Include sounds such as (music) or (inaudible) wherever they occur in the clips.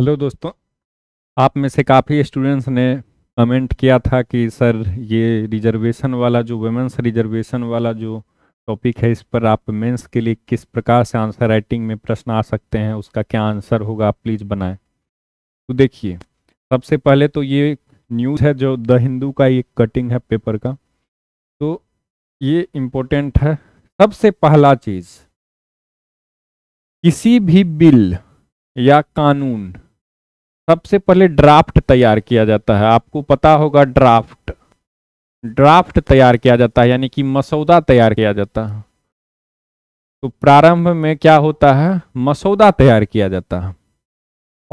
hello दोस्तों आप में से काफ़ी स्टूडेंट्स ने कमेंट किया था कि सर ये रिजर्वेशन वाला जो वेमेंस रिजर्वेशन वाला जो टॉपिक है इस पर आप मेंस के लिए किस प्रकार से आंसर राइटिंग में प्रश्न आ सकते हैं उसका क्या आंसर होगा आप प्लीज़ बनाएं तो देखिए सबसे पहले तो ये न्यूज़ है जो द हिंदू का एक कटिंग है पेपर का तो ये इम्पोर्टेंट है सबसे पहला चीज़ किसी भी बिल या कानून सबसे पहले ड्राफ्ट तैयार किया जाता है आपको पता होगा ड्राफ्ट ड्राफ्ट तैयार किया जाता है यानी कि मसौदा तैयार किया जाता है तो प्रारंभ में क्या होता है मसौदा तैयार किया जाता है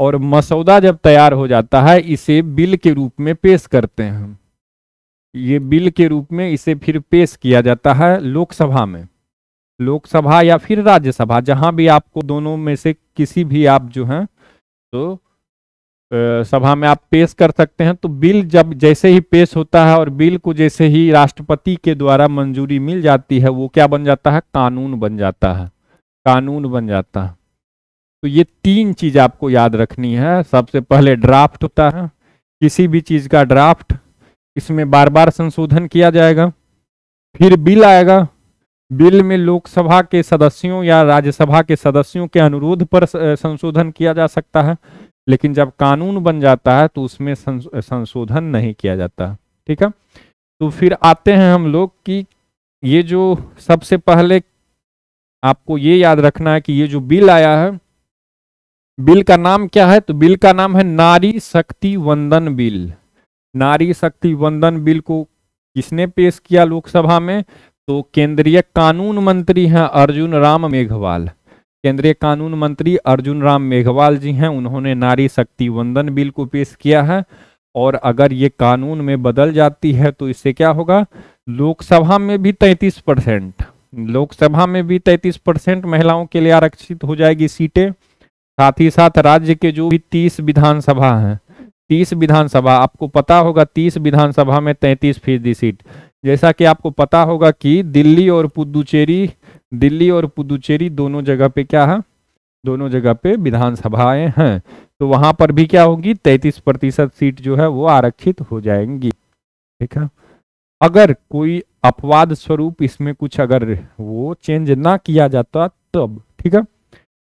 और मसौदा जब तैयार हो जाता है इसे बिल के रूप में पेश करते हैं ये बिल के रूप में इसे फिर पेश किया जाता है लोकसभा में लोकसभा या फिर राज्यसभा जहां भी आपको दोनों में से किसी भी आप जो हैं तो सभा में आप पेश कर सकते हैं तो बिल जब जैसे ही पेश होता है और बिल को जैसे ही राष्ट्रपति के द्वारा मंजूरी मिल जाती है वो क्या बन जाता है कानून बन जाता है कानून बन जाता है तो ये तीन चीज आपको याद रखनी है सबसे पहले ड्राफ्ट होता है किसी भी चीज का ड्राफ्ट इसमें बार बार संशोधन किया जाएगा फिर बिल आएगा बिल में लोकसभा के सदस्यों या राज्यसभा के सदस्यों के अनुरोध पर संशोधन किया जा सकता है लेकिन जब कानून बन जाता है तो उसमें संशोधन नहीं किया जाता ठीक है तो फिर आते हैं हम लोग कि ये जो सबसे पहले आपको ये याद रखना है कि ये जो बिल आया है बिल का नाम क्या है तो बिल का नाम है नारी शक्ति वंदन बिल नारी शक्ति वंदन बिल को किसने पेश किया लोकसभा में तो केंद्रीय कानून मंत्री हैं अर्जुन राम मेघवाल केंद्रीय कानून मंत्री अर्जुन राम मेघवाल जी हैं उन्होंने नारी शक्ति वंदन बिल को पेश किया है और अगर ये कानून में बदल जाती है तो इससे क्या होगा लोकसभा में भी तैतीस परसेंट लोकसभा में भी तैतीस परसेंट महिलाओं के लिए आरक्षित हो जाएगी सीटें साथ ही साथ राज्य के जो भी तीस विधानसभा हैं तीस विधानसभा आपको पता होगा तीस विधानसभा में तैंतीस फीसदी सीट जैसा कि आपको पता होगा कि दिल्ली और पुदुचेरी दिल्ली और पुदुचेरी दोनों जगह पे क्या है दोनों जगह पे विधानसभाएं हैं तो वहां पर भी क्या होगी तैतीस प्रतिशत सीट जो है वो आरक्षित हो जाएंगी ठीक है अगर कोई अपवाद स्वरूप इसमें कुछ अगर वो चेंज ना किया जाता तब ठीक है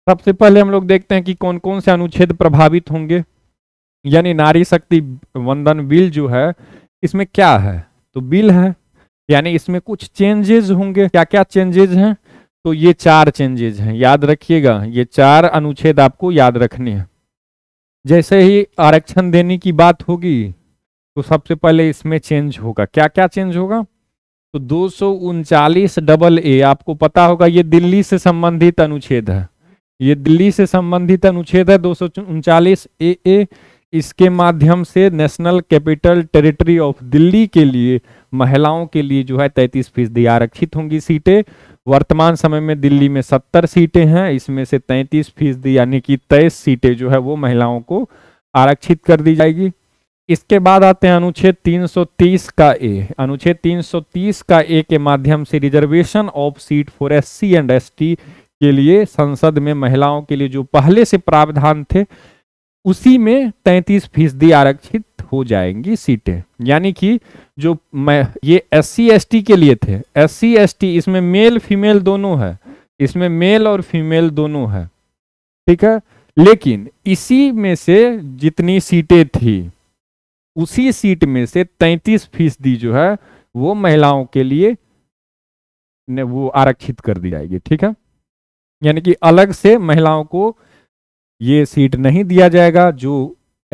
सबसे पहले हम लोग देखते हैं कि कौन कौन से अनुच्छेद प्रभावित होंगे यानी नारी शक्ति वंदन बिल जो है इसमें क्या है तो बिल है यानी इसमें कुछ चेंजेज होंगे क्या क्या चेंजेज हैं तो ये चार चेंजेज हैं याद रखिएगा ये चार अनुच्छेद आपको याद रखने हैं जैसे ही आरक्षण देने की बात होगी तो सबसे पहले इसमें चेंज होगा क्या क्या चेंज होगा तो दो डबल ए आपको पता होगा ये दिल्ली से संबंधित अनुच्छेद है ये दिल्ली से संबंधित अनुच्छेद है दो ए ए इसके माध्यम से national capital territory of Delhi के लिए महिलाओं के लिए जो है तैतीस फीसदी आरक्षित होंगी सीटें वर्तमान समय में दिल्ली में सत्तर सीटें हैं इसमें से तैंतीस फीसदी यानी कि तेईस सीटें जो है वो महिलाओं को आरक्षित कर दी जाएगी इसके बाद आते हैं अनुच्छेद 330 का ए अनुच्छेद 330 का ए के माध्यम से reservation of seat for S C and S के लिए संसद में महिलाओं के लिए जो पहले से प्रावधान थे उसी में तैंतीस फीसदी आरक्षित हो जाएंगी सीटें यानी कि जो मैं ये एस सी के लिए थे एस सी इसमें मेल फीमेल दोनों है इसमें मेल और फीमेल दोनों है ठीक है लेकिन इसी में से जितनी सीटें थी उसी सीट में से 33 फीसदी जो है वो महिलाओं के लिए ने वो आरक्षित कर दी जाएगी ठीक है यानी कि अलग से महिलाओं को ये सीट नहीं दिया जाएगा जो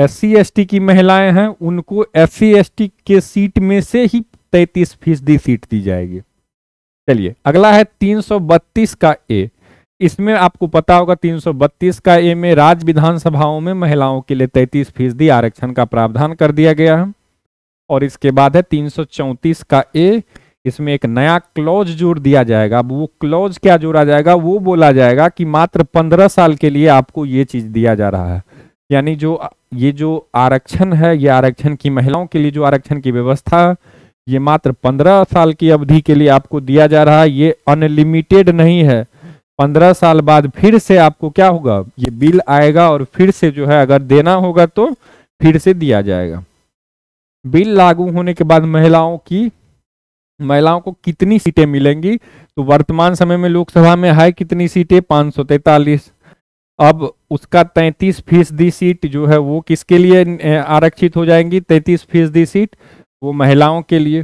एस सी की महिलाएं हैं उनको एस सी के सीट में से ही तैतीस फीसदी सीट दी जाएगी चलिए अगला है 332 का ए इसमें आपको पता होगा 332 का ए में राज्य विधानसभाओं में महिलाओं के लिए तैतीस फीसदी आरक्षण का प्रावधान कर दिया गया है और इसके बाद है 334 का ए इसमें एक नया क्लॉज जोड़ दिया जाएगा अब वो क्लॉज क्या जोड़ा जाएगा वो बोला जाएगा कि मात्र पंद्रह साल के लिए आपको ये चीज दिया जा रहा है यानी जो ये जो आरक्षण है ये आरक्षण की महिलाओं के लिए जो आरक्षण की व्यवस्था ये मात्र पंद्रह साल की अवधि के लिए आपको दिया जा रहा है ये अनलिमिटेड नहीं है पंद्रह साल बाद फिर से आपको क्या होगा ये बिल आएगा और फिर से जो है अगर देना होगा तो फिर से दिया जाएगा बिल लागू होने के बाद महिलाओं की महिलाओं को कितनी सीटें मिलेंगी तो वर्तमान समय में लोकसभा में है कितनी सीटें पाँच सौ तैतालीस अब उसका तैंतीस फीसदी सीट जो है वो किसके लिए आरक्षित हो जाएंगी तैंतीस फीसदी सीट वो महिलाओं के लिए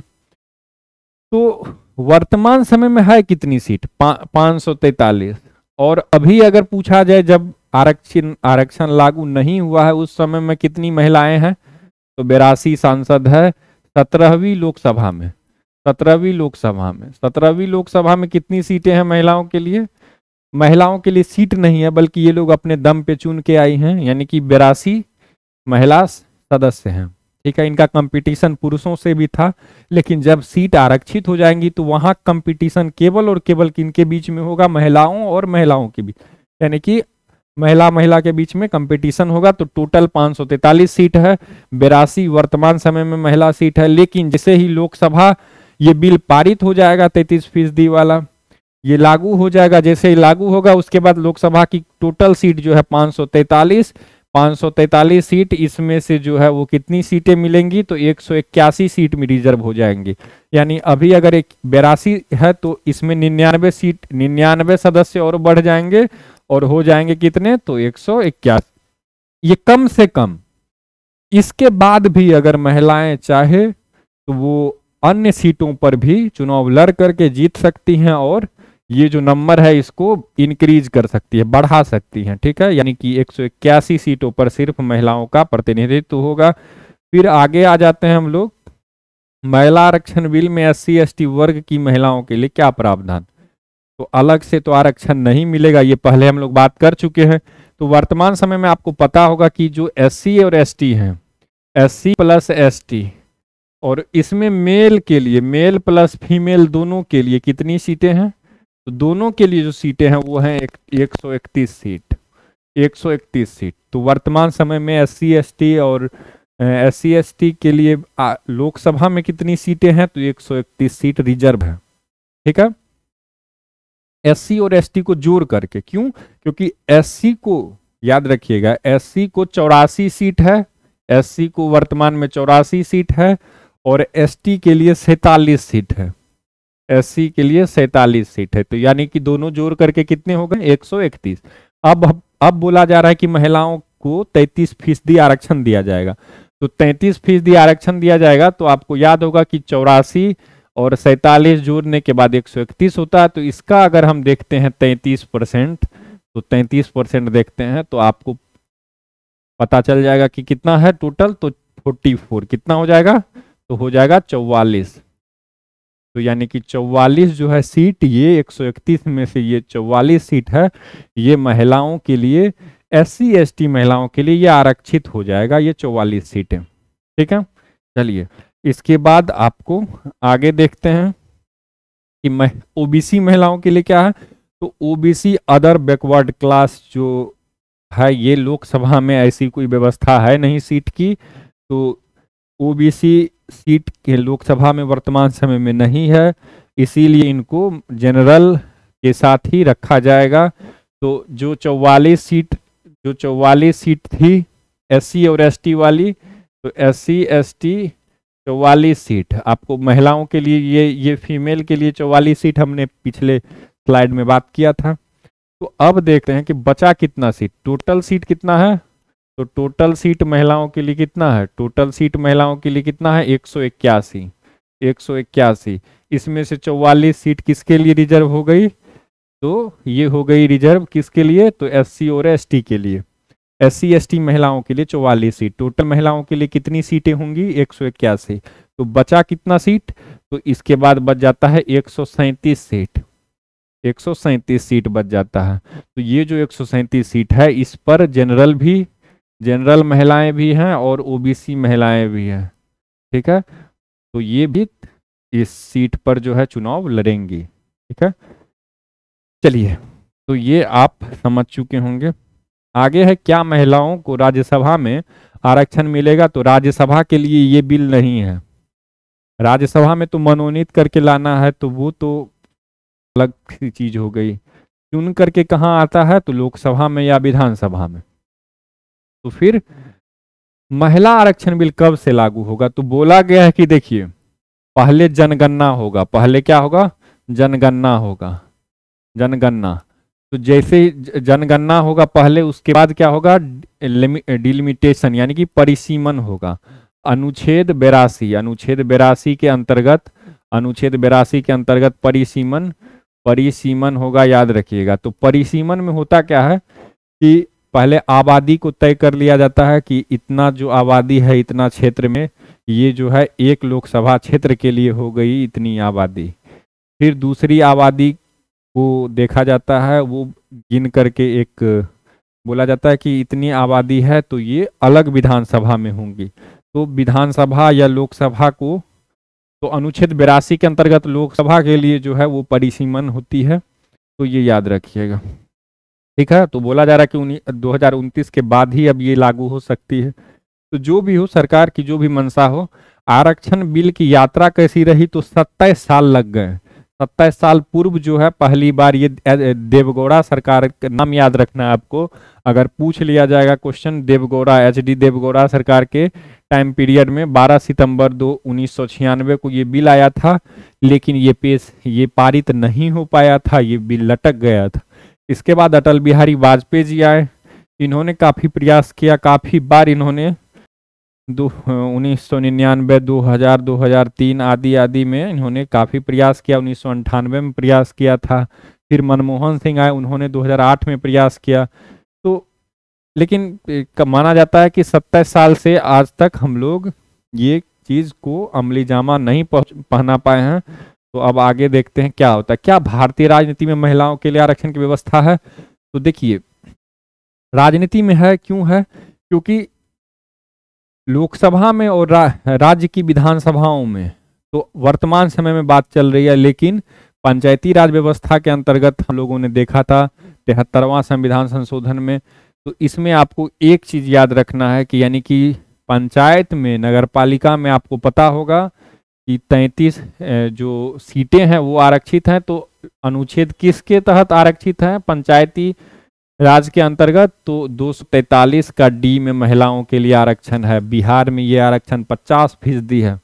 तो वर्तमान समय में है कितनी सीट पाँच सौ तैतालीस और अभी अगर पूछा जाए जब आरक्षण आरक्षण लागू नहीं हुआ है उस समय में कितनी महिलाएं हैं तो बेरासी सांसद है सत्रहवीं लोकसभा में सत्रहवीं लोकसभा में सत्रहवीं लोकसभा में कितनी सीटें हैं महिलाओं के लिए महिलाओं के लिए सीट नहीं है बल्कि ये लोग अपने दम पे चुन के आई हैं यानी कि बेरासी महिला सदस्य हैं ठीक है इनका कंपटीशन पुरुषों से भी था लेकिन जब सीट आरक्षित हो जाएंगी तो वहां कंपटीशन केवल और केवल किनके बीच में होगा महिलाओं और महिलाओं के बीच यानी कि महिला महिला के बीच में कंपटीशन होगा तो टोटल पाँच सीट है बेरासी वर्तमान समय में महिला सीट है लेकिन जैसे ही लोकसभा ये बिल पारित हो जाएगा तैतीस फीसदी वाला ये लागू हो जाएगा जैसे ही लागू होगा उसके बाद लोकसभा की टोटल सीट जो है पाँच सौ तैतालीस तैतालीस सीट इसमें से जो है वो कितनी सीटें मिलेंगी तो एक सौ इक्यासी सीट में रिजर्व हो जाएंगी यानी अभी अगर एक बेरासी है तो इसमें निन्यानवे सीट निन्यानवे सदस्य और बढ़ जाएंगे और हो जाएंगे कितने तो एक सौ इक्यासी ये कम से कम इसके बाद भी अगर महिलाएं चाहे तो वो अन्य सीटों पर भी चुनाव लड़ करके जीत सकती हैं और ये जो नंबर है इसको इंक्रीज कर सकती है बढ़ा सकती हैं ठीक है यानी कि एक सीटों पर सिर्फ महिलाओं का प्रतिनिधित्व होगा फिर आगे आ जाते हैं हम लोग महिला आरक्षण बिल में एस सी वर्ग की महिलाओं के लिए क्या प्रावधान तो अलग से तो आरक्षण नहीं मिलेगा ये पहले हम लोग बात कर चुके हैं तो वर्तमान समय में आपको पता होगा कि जो एस और एस हैं एस सी प्लस एस और इसमें मेल के लिए मेल प्लस फीमेल दोनों के लिए कितनी सीटें हैं तो दोनों के लिए जो सीटें हैं वो हैं एक सौ इकतीस सीट एक सौ इकतीस सीट तो वर्तमान समय में एस सी और एस सी के लिए लोकसभा में कितनी सीटें हैं तो एक सौ इकतीस सीट रिजर्व है ठीक है एस और एस को जोड़ करके क्यों क्योंकि एस को याद रखिएगा एस को चौरासी सीट है एस को वर्तमान में चौरासी सीट है और एसटी के लिए सैतालीस सीट है एससी के लिए सैतालीस सीट है तो यानी कि दोनों जोड़ करके कितने हो गए एक अब अब बोला जा रहा है कि महिलाओं को तैतीस फीसदी आरक्षण दिया जाएगा तो तैतीस फीसदी आरक्षण दिया जाएगा तो आपको याद होगा कि चौरासी और सैतालीस जोड़ने के बाद इकतीस होता है तो इसका अगर हम देखते हैं तैतीस परसेंट तो तैतीस परसेंट देखते हैं तो आपको पता चल जाएगा कि कितना है टोटल तो 44 कितना हो जाएगा तो हो जाएगा चौवालीस तो यानी कि चौवालीस जो है सीट ये इकतीस में से ये चौवालीस सीट है ये महिलाओं के लिए एस सी महिलाओं के लिए ये आरक्षित हो जाएगा ये 44 सीटें ठीक है चलिए इसके बाद आपको आगे देखते हैं कि मह ओबीसी महिलाओं के लिए क्या है तो ओबीसी अदर बैकवर्ड क्लास जो है ये लोकसभा में ऐसी कोई व्यवस्था है नहीं सीट की तो ओबीसी सीट के लोकसभा में वर्तमान समय में नहीं है इसीलिए इनको जनरल के साथ ही रखा जाएगा तो जो चौवालीस सीट जो चौवालीस सीट थी एससी और एसटी वाली तो एससी एसटी चौवालीस सीट आपको महिलाओं के लिए ये ये फीमेल के लिए चौवालीस सीट हमने पिछले स्लाइड में बात किया था तो अब देखते हैं कि बचा कितना सीट टोटल सीट कितना है तो टोटल सीट महिलाओं के लिए कितना है टोटल सीट महिलाओं के लिए कितना है एक सौ इक्यासी एक सौ इक्यासी इसमें से चौवालीस सीट किसके लिए रिजर्व हो गई तो ये हो गई रिजर्व किसके लिए तो एससी और एसटी के लिए एससी एसटी महिलाओं के लिए चौवालीस सीट टोटल महिलाओं के लिए कितनी सीटें होंगी एक सौ इक्यासी तो बचा कितना सीट तो इसके बाद बच जाता है एक सौ सैंतीस सीट एक सौ सैंतीस सीट बच जाता है तो ये जो एक सौ सैंतीस सीट है इस पर जनरल भी जनरल महिलाएं भी हैं और ओबीसी महिलाएं भी हैं ठीक है तो ये भी इस सीट पर जो है चुनाव लड़ेंगी ठीक है चलिए तो ये आप समझ चुके होंगे आगे है क्या महिलाओं को राज्यसभा में आरक्षण मिलेगा तो राज्यसभा के लिए ये बिल नहीं है राज्यसभा में तो मनोनीत करके लाना है तो वो तो अलग चीज हो गई चुन करके कहाँ आता है तो लोकसभा में या विधानसभा में तो फिर महिला आरक्षण बिल कब से लागू होगा तो बोला गया है कि देखिए पहले जनगणना होगा पहले क्या होगा जनगणना होगा जनगणना तो जैसे जनगणना होगा पहले उसके बाद क्या होगा डिलिमिटेशन यानी कि परिसीमन होगा अनुच्छेद बेरासी अनुच्छेद बेरासी के अंतर्गत अनुच्छेद बेरासी के अंतर्गत परिसीमन परिसीमन होगा याद रखिएगा तो परिसीमन में होता क्या है कि पहले आबादी को तय कर लिया जाता है कि इतना जो आबादी है इतना क्षेत्र में ये जो है एक लोकसभा क्षेत्र के लिए हो गई इतनी आबादी फिर दूसरी आबादी को देखा जाता है वो गिन करके एक बोला जाता है कि इतनी आबादी है तो ये अलग विधानसभा में होंगी तो विधानसभा या लोकसभा को तो अनुच्छेद बिरासी के अंतर्गत लोकसभा के लिए जो है वो परिसीमन होती है तो ये याद रखिएगा ठीक है तो बोला जा रहा है कि उन्हीं दो के बाद ही अब ये लागू हो सकती है तो जो भी हो सरकार की जो भी मंशा हो आरक्षण बिल की यात्रा कैसी रही तो सत्ताईस साल लग गए सत्ताईस साल पूर्व जो है पहली बार ये देवगौड़ा सरकार का नाम याद रखना आपको अगर पूछ लिया जाएगा question Deve Gowda H D Deve Gowda सरकार के टाइम पीरियड में 12 सितंबर दो उन्नीस को ये बिल आया था लेकिन ये पेश ये पारित नहीं हो पाया था ये बिल लटक गया था इसके बाद अटल बिहारी वाजपेयी जी आए इन्होंने काफ़ी प्रयास किया काफ़ी बार इन्होंने दो उन्नीस सौ निन्यानवे दो हज़ार दो हज़ार तीन आदि आदि में इन्होंने काफ़ी प्रयास किया उन्नीस सौ अंठानवे में प्रयास किया था फिर मनमोहन सिंह आए उन्होंने 2008 में प्रयास किया तो लेकिन माना जाता है कि सत्ताईस साल से आज तक हम लोग ये चीज़ को अमली जामा नहीं पहना पाए हैं तो अब आगे देखते हैं क्या होता है क्या भारतीय राजनीति में महिलाओं के लिए आरक्षण की व्यवस्था है तो देखिए राजनीति में है क्यों है क्योंकि लोकसभा में और रा, राज्य की विधानसभाओं में तो वर्तमान समय में बात चल रही है लेकिन पंचायती राज व्यवस्था के अंतर्गत हम लोगों ने देखा था तिहत्तरवां संविधान संशोधन में तो इसमें आपको एक चीज याद रखना है कि यानी कि पंचायत में नगर पालिका में आपको पता होगा कि तैंतीस जो सीटें हैं वो आरक्षित हैं तो अनुच्छेद किसके तहत आरक्षित हैं पंचायती राज के अंतर्गत तो दो का डी में महिलाओं के लिए आरक्षण है बिहार में ये आरक्षण पचास फीसदी है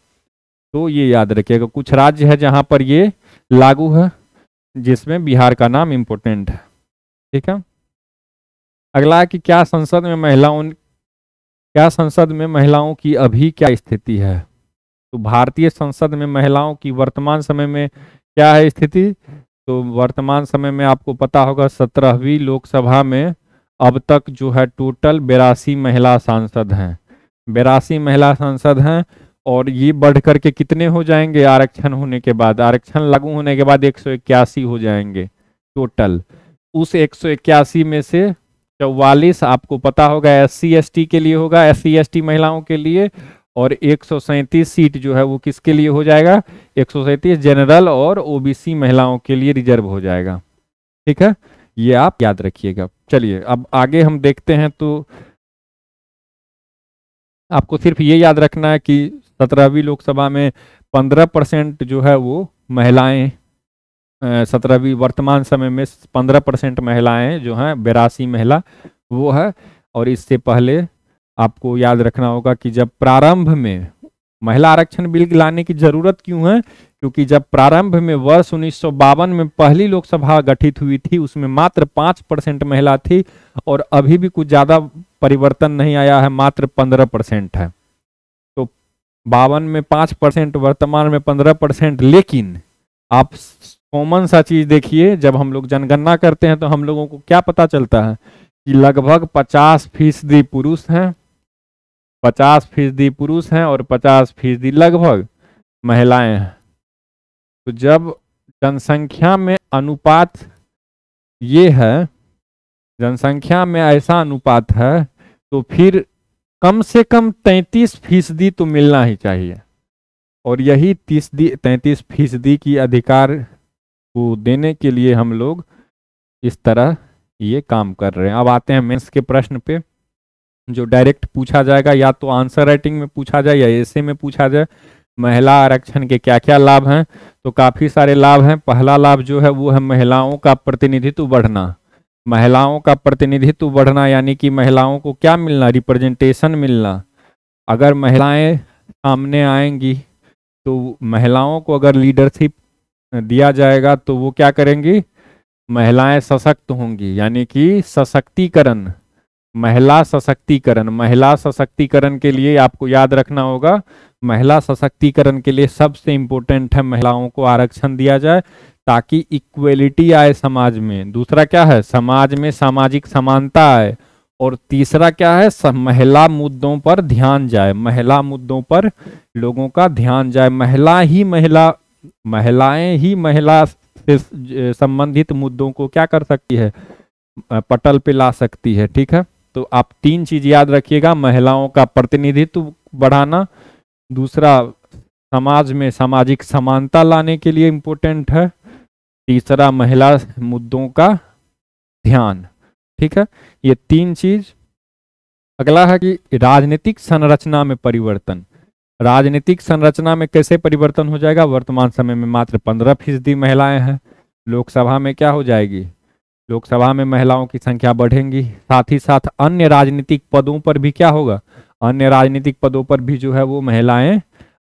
तो ये याद रखिएगा कुछ राज्य है जहाँ पर ये लागू है जिसमें बिहार का नाम इम्पोर्टेंट है ठीक है अगला है कि क्या संसद में महिलाओं क्या संसद में महिलाओं की अभी क्या स्थिति है तो भारतीय संसद में महिलाओं की वर्तमान समय में क्या है स्थिति तो वर्तमान समय में आपको पता होगा सत्रहवीं लोकसभा में अब तक जो है टोटल बेरासी महिला सांसद हैं बेरासी महिला सांसद हैं और ये बढ़ करके कितने हो जाएंगे आरक्षण होने के बाद आरक्षण लागू होने के बाद एक हो जाएंगे टोटल उस एक में से चौवालीस आपको पता होगा एस सी के लिए होगा एस सी महिलाओं के लिए और एक सीट जो है वो किसके लिए हो जाएगा एक जनरल और ओबीसी महिलाओं के लिए रिजर्व हो जाएगा ठीक है ये आप याद रखिएगा चलिए अब आगे हम देखते हैं तो आपको सिर्फ ये याद रखना है कि सत्रहवीं लोकसभा में पंद्रह परसेंट जो है वो महिलाएं सत्रहवीं वर्तमान समय में पंद्रह परसेंट महिलाएं जो हैं बेरासी महिला वो है और इससे पहले आपको याद रखना होगा कि जब प्रारंभ में महिला आरक्षण बिल लाने की जरूरत क्यों है क्योंकि जब प्रारंभ में वर्ष उन्नीस में पहली लोकसभा गठित हुई थी उसमें मात्र पांच परसेंट महिला थी और अभी भी कुछ ज्यादा परिवर्तन नहीं आया है मात्र पंद्रह परसेंट है तो बावन में पांच परसेंट वर्तमान में पंद्रह परसेंट लेकिन आप कॉमन सा चीज देखिए जब हम लोग जनगणना करते हैं तो हम लोगों को क्या पता चलता है कि लगभग पचास फीसदी पुरुष हैं पचास फीसदी पुरुष हैं और पचास फीसदी लगभग महिलाएं हैं तो जब जनसंख्या में अनुपात ये है जनसंख्या में ऐसा अनुपात है तो फिर कम से कम तैंतीस फीसदी तो मिलना ही चाहिए और यही तीस तैंतीस फीसदी की अधिकार को देने के लिए हम लोग इस तरह ये काम कर रहे हैं अब आते हैं मेंस के प्रश्न पे जो डायरेक्ट पूछा जाएगा या तो आंसर राइटिंग में पूछा जाए या ऐसे में पूछा जाए महिला आरक्षण के क्या क्या लाभ हैं तो काफ़ी सारे लाभ हैं पहला लाभ जो है वो है महिलाओं का प्रतिनिधित्व बढ़ना महिलाओं का प्रतिनिधित्व बढ़ना यानी कि महिलाओं को क्या मिलना रिप्रेजेंटेशन मिलना अगर महिलाएं सामने आएंगी तो महिलाओं को अगर लीडरशिप दिया जाएगा तो वो क्या करेंगी महिलाएं सशक्त होंगी यानी कि सशक्तिकरण महिला सशक्तिकरण महिला सशक्तिकरण के लिए आपको याद रखना होगा महिला सशक्तिकरण के लिए सबसे इंपॉर्टेंट है महिलाओं को आरक्षण दिया जाए ताकि इक्वेलिटी आए समाज में दूसरा क्या है समाज में सामाजिक समानता आए और तीसरा क्या है महिला मुद्दों पर ध्यान जाए महिला मुद्दों पर लोगों का ध्यान जाए महिला ही महिला महिलाएं ही महिला से संबंधित मुद्दों को क्या कर सकती है पटल पे ला सकती है ठीक है तो आप तीन चीज याद रखिएगा महिलाओं का प्रतिनिधित्व बढ़ाना दूसरा समाज में सामाजिक समानता लाने के लिए इम्पोर्टेंट है तीसरा महिला मुद्दों का ध्यान ठीक है ये तीन चीज अगला है कि राजनीतिक संरचना में परिवर्तन राजनीतिक संरचना में कैसे परिवर्तन हो जाएगा वर्तमान समय में मात्र पंद्रह फीसदी महिलाएं हैं लोकसभा में क्या हो जाएगी लोकसभा में महिलाओं की संख्या बढ़ेंगी साथ ही साथ अन्य राजनीतिक पदों पर भी क्या होगा अन्य राजनीतिक पदों पर भी जो है वो महिलाएं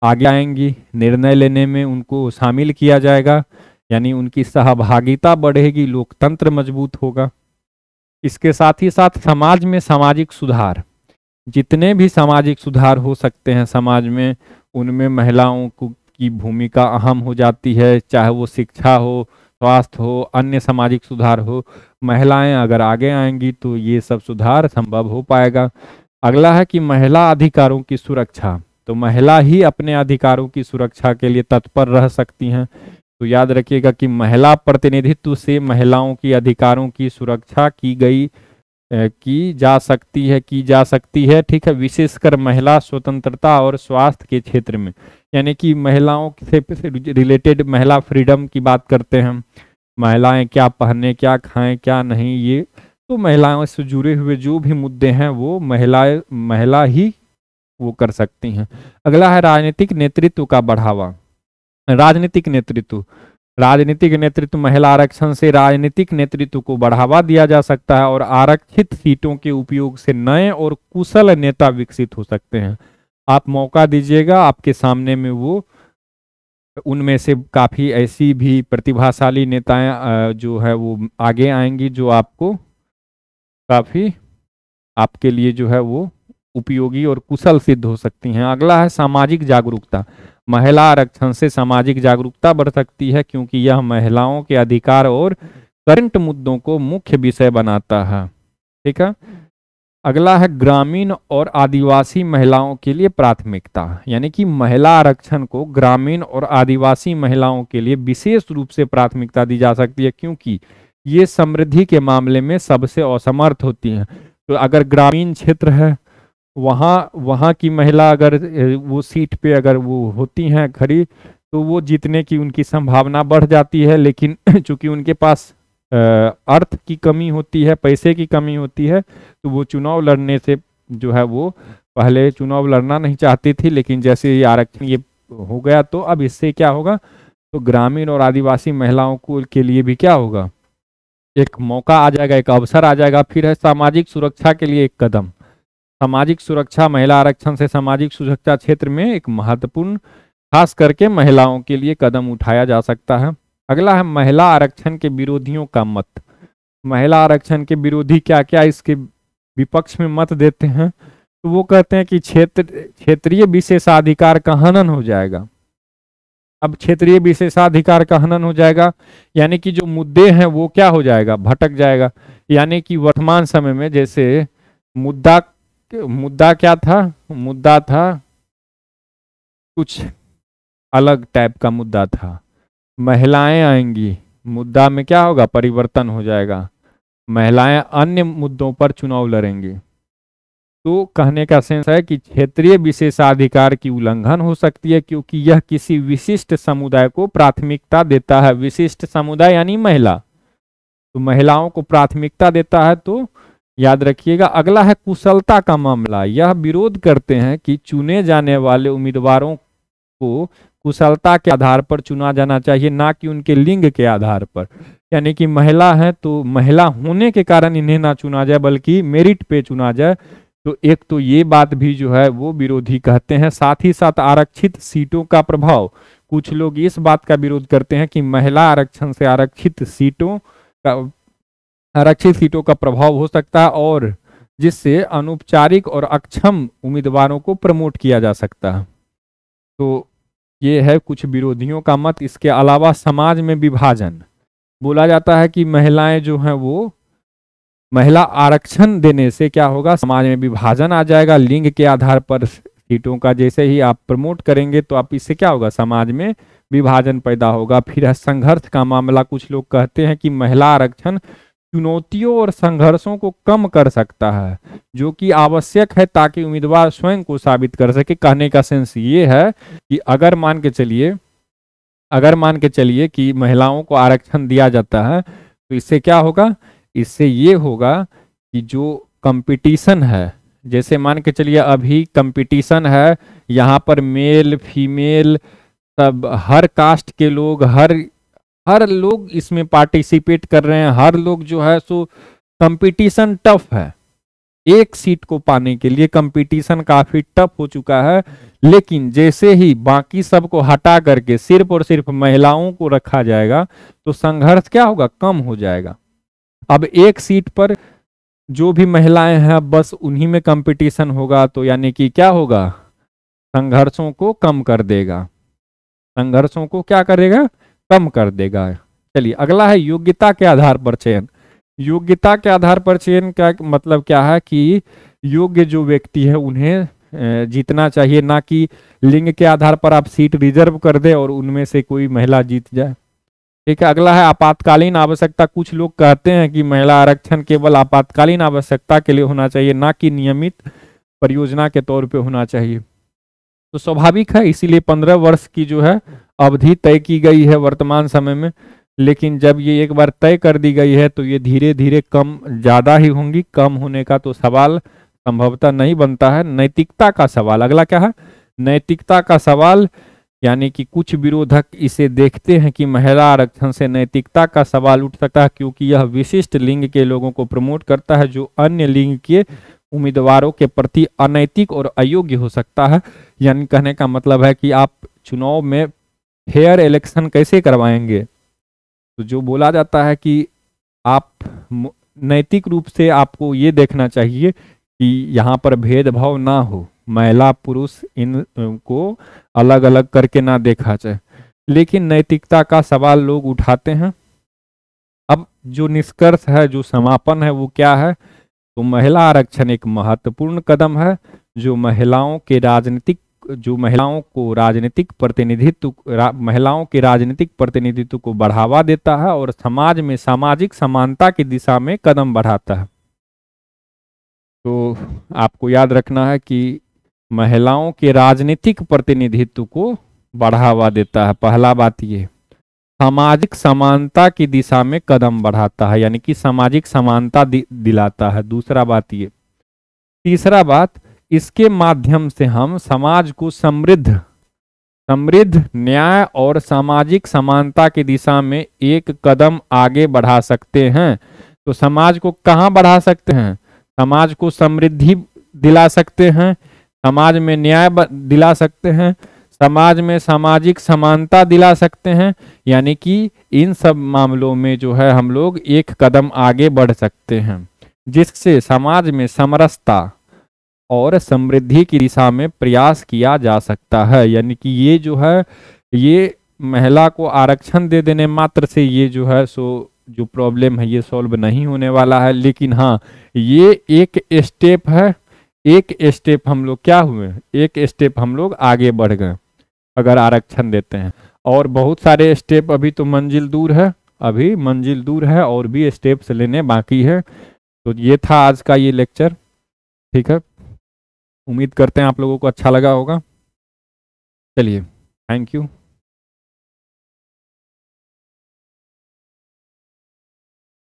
आगे आएंगी निर्णय लेने में उनको शामिल किया जाएगा यानी उनकी सहभागिता बढ़ेगी लोकतंत्र मजबूत होगा इसके साथ ही साथ समाज में सामाजिक सुधार जितने भी सामाजिक सुधार हो सकते हैं समाज में उनमें महिलाओं को की भूमिका अहम हो जाती है चाहे वो शिक्षा हो स्वास्थ्य हो अन्य सामाजिक सुधार हो महिलाएं अगर आगे आएंगी तो ये सब सुधार संभव हो पाएगा अगला है कि महिला अधिकारों की सुरक्षा तो महिला ही अपने अधिकारों की सुरक्षा के लिए तत्पर रह सकती हैं तो याद रखिएगा कि महिला प्रतिनिधित्व से महिलाओं की अधिकारों की सुरक्षा की गई की जा सकती है की जा सकती है ठीक है विशेषकर महिला स्वतंत्रता और स्वास्थ्य के क्षेत्र में यानी कि महिलाओं से रिलेटेड महिला फ्रीडम की बात करते हैं महिलाएं क्या पहने क्या खाएं क्या नहीं ये तो महिलाओं से जुड़े हुए जो भी मुद्दे हैं वो महिलाएं महिला ही वो कर सकती हैं अगला है राजनीतिक नेतृत्व का बढ़ावा राजनीतिक नेतृत्व राजनीतिक नेतृत्व महिला आरक्षण से राजनीतिक नेतृत्व को बढ़ावा दिया जा सकता है और आरक्षित सीटों के उपयोग से नए और कुशल नेता विकसित हो सकते हैं आप मौका दीजिएगा आपके सामने में वो उनमें से काफ़ी ऐसी भी प्रतिभाशाली नेताएं जो है वो आगे आएंगी जो आपको काफ़ी आपके लिए जो है वो उपयोगी और कुशल सिद्ध हो सकती हैं अगला है सामाजिक जागरूकता महिला आरक्षण से सामाजिक जागरूकता बढ़ सकती है क्योंकि यह महिलाओं के अधिकार और करंट मुद्दों को मुख्य विषय बनाता है ठीक है अगला है ग्रामीण और आदिवासी महिलाओं के लिए प्राथमिकता यानी कि महिला आरक्षण को ग्रामीण और आदिवासी महिलाओं के लिए विशेष रूप से प्राथमिकता दी जा सकती है क्योंकि ये समृद्धि के मामले में सबसे असमर्थ होती हैं तो अगर ग्रामीण क्षेत्र है वहाँ वहाँ की महिला अगर वो सीट पे अगर वो होती हैं खड़ी तो वो जीतने की उनकी संभावना बढ़ जाती है लेकिन (clears throat) चूंकि उनके पास अर्थ की कमी होती है पैसे की कमी होती है तो वो चुनाव लड़ने से जो है वो पहले चुनाव लड़ना नहीं चाहती थी लेकिन जैसे ये आरक्षण ये हो गया तो अब इससे क्या होगा तो ग्रामीण और आदिवासी महिलाओं को के लिए भी क्या होगा एक मौका आ जाएगा एक अवसर आ जाएगा फिर है सामाजिक सुरक्षा के लिए एक कदम सामाजिक सुरक्षा महिला आरक्षण से सामाजिक सुरक्षा क्षेत्र में एक महत्वपूर्ण खास करके महिलाओं के लिए कदम उठाया जा सकता है अगला है महिला आरक्षण के विरोधियों का मत महिला आरक्षण के विरोधी क्या क्या इसके विपक्ष में मत देते हैं तो वो कहते हैं कि क्षेत्र क्षेत्रीय विशेषाधिकार का हनन हो जाएगा अब क्षेत्रीय विशेषाधिकार का हनन हो जाएगा यानी कि जो मुद्दे हैं वो क्या हो जाएगा भटक जाएगा यानी कि वर्तमान समय में जैसे मुद्दा मुद्दा क्या था मुद्दा था कुछ अलग टाइप का मुद्दा था महिलाएं आएंगी मुद्दा में क्या होगा परिवर्तन हो जाएगा महिलाएं अन्य मुद्दों पर चुनाव लड़ेंगी तो कहने का सेंस है कि क्षेत्रीय विशेषाधिकार की उल्लंघन हो सकती है क्योंकि यह किसी विशिष्ट समुदाय को प्राथमिकता देता है विशिष्ट समुदाय यानी महिला तो महिलाओं को प्राथमिकता देता है तो याद रखिएगा अगला है कुशलता का मामला यह विरोध करते हैं कि चुने जाने वाले उम्मीदवारों को कुशलता के आधार पर चुना जाना चाहिए ना कि उनके लिंग के आधार पर यानी कि महिला है तो महिला होने के कारण इन्हें ना चुना जाए बल्कि मेरिट पे चुना जाए तो एक तो ये बात भी जो है वो विरोधी कहते हैं साथ ही साथ आरक्षित सीटों का प्रभाव कुछ लोग इस बात का विरोध करते हैं कि महिला आरक्षण से आरक्षित सीटों का आरक्षित सीटों का प्रभाव हो सकता है और जिससे अनौपचारिक और अक्षम उम्मीदवारों को प्रमोट किया जा सकता है तो ये है कुछ विरोधियों का मत इसके अलावा समाज में विभाजन बोला जाता है कि महिलाएं जो हैं वो महिला आरक्षण देने से क्या होगा समाज में विभाजन आ जाएगा लिंग के आधार पर सीटों का जैसे ही आप प्रमोट करेंगे तो आप इससे क्या होगा समाज में विभाजन पैदा होगा फिर संघर्ष का मामला कुछ लोग कहते हैं कि महिला आरक्षण चुनौतियों और संघर्षों को कम कर सकता है जो कि आवश्यक है ताकि उम्मीदवार स्वयं को साबित कर सके कहने का सेंस ये है कि अगर मान के चलिए अगर मान के चलिए कि महिलाओं को आरक्षण दिया जाता है तो इससे क्या होगा इससे ये होगा कि जो कंपटीशन है जैसे मान के चलिए अभी कंपटीशन है यहाँ पर मेल फीमेल सब हर कास्ट के लोग हर हर लोग इसमें पार्टिसिपेट कर रहे हैं हर लोग जो है सो कंपटीशन टफ है एक सीट को पाने के लिए कंपटीशन काफी टफ हो चुका है लेकिन जैसे ही बाकी सबको हटा करके सिर्फ और सिर्फ महिलाओं को रखा जाएगा तो संघर्ष क्या होगा कम हो जाएगा अब एक सीट पर जो भी महिलाएं हैं बस उन्हीं में कंपटीशन होगा तो यानी कि क्या होगा संघर्षों को कम कर देगा संघर्षों को क्या करेगा कम कर देगा चलिए अगला है योग्यता के आधार पर चयन योग्यता के आधार पर चयन का मतलब क्या है कि योग्य जो व्यक्ति है उन्हें जीतना चाहिए ना कि लिंग के आधार पर आप सीट रिजर्व कर दे और उनमें से कोई महिला जीत जाए ठीक है अगला है आपातकालीन आवश्यकता कुछ लोग कहते हैं कि महिला आरक्षण केवल आपातकालीन आवश्यकता के लिए होना चाहिए ना कि नियमित परियोजना के तौर पे होना चाहिए तो स्वाभाविक है इसीलिए पंद्रह वर्ष की जो है अवधि तय की गई है वर्तमान समय में लेकिन जब ये एक बार तय कर दी गई है तो ये धीरे धीरे कम ज़्यादा ही होंगी कम होने का तो सवाल संभवतः नहीं बनता है नैतिकता का सवाल अगला क्या है नैतिकता का सवाल यानी कि कुछ विरोधक इसे देखते हैं कि महिला आरक्षण से नैतिकता का सवाल उठ सकता है क्योंकि यह विशिष्ट लिंग के लोगों को प्रमोट करता है जो अन्य लिंग के उम्मीदवारों के प्रति अनैतिक और अयोग्य हो सकता है यानी कहने का मतलब है कि आप चुनाव में फेयर इलेक्शन कैसे करवाएंगे तो जो बोला जाता है कि आप नैतिक रूप से आपको ये देखना चाहिए कि यहाँ पर भेदभाव ना हो महिला पुरुष इन को अलग अलग करके ना देखा जाए लेकिन नैतिकता का सवाल लोग उठाते हैं अब जो निष्कर्ष है जो समापन है वो क्या है तो महिला आरक्षण एक महत्वपूर्ण कदम है जो महिलाओं के राजनीतिक जो महिलाओं को राजनीतिक प्रतिनिधित्व रा, महिलाओं के राजनीतिक प्रतिनिधित्व को बढ़ावा देता है और समाज में सामाजिक समानता की दिशा में कदम बढ़ाता है तो आपको याद रखना है कि महिलाओं के राजनीतिक प्रतिनिधित्व को बढ़ावा देता है पहला बात ये सामाजिक समानता की दिशा में कदम बढ़ाता है यानी कि सामाजिक समानता दि, दिलाता है दूसरा बात ये तीसरा बात इसके माध्यम से हम समाज को समृद्ध समृद्ध न्याय और सामाजिक समानता की दिशा में एक कदम आगे बढ़ा सकते हैं तो समाज को कहाँ बढ़ा सकते हैं समाज को समृद्धि दिला सकते हैं समाज में न्याय दिला सकते हैं समाज में सामाजिक समानता दिला सकते हैं यानी कि इन सब मामलों में जो है हम लोग एक कदम आगे बढ़ सकते हैं जिससे समाज में समरसता और समृद्धि की दिशा में प्रयास किया जा सकता है यानी कि ये जो है ये महिला को आरक्षण दे देने मात्र से ये जो है सो जो प्रॉब्लम है ये सॉल्व नहीं होने वाला है लेकिन हाँ ये एक स्टेप है एक स्टेप हम लोग क्या हुए एक स्टेप हम लोग आगे बढ़ गए अगर आरक्षण देते हैं और बहुत सारे स्टेप अभी तो मंजिल दूर है अभी मंजिल दूर है और भी स्टेप्स लेने बाकी है तो ये था आज का ये लेक्चर ठीक है उम्मीद करते हैं आप लोगों को अच्छा लगा होगा चलिए थैंक यू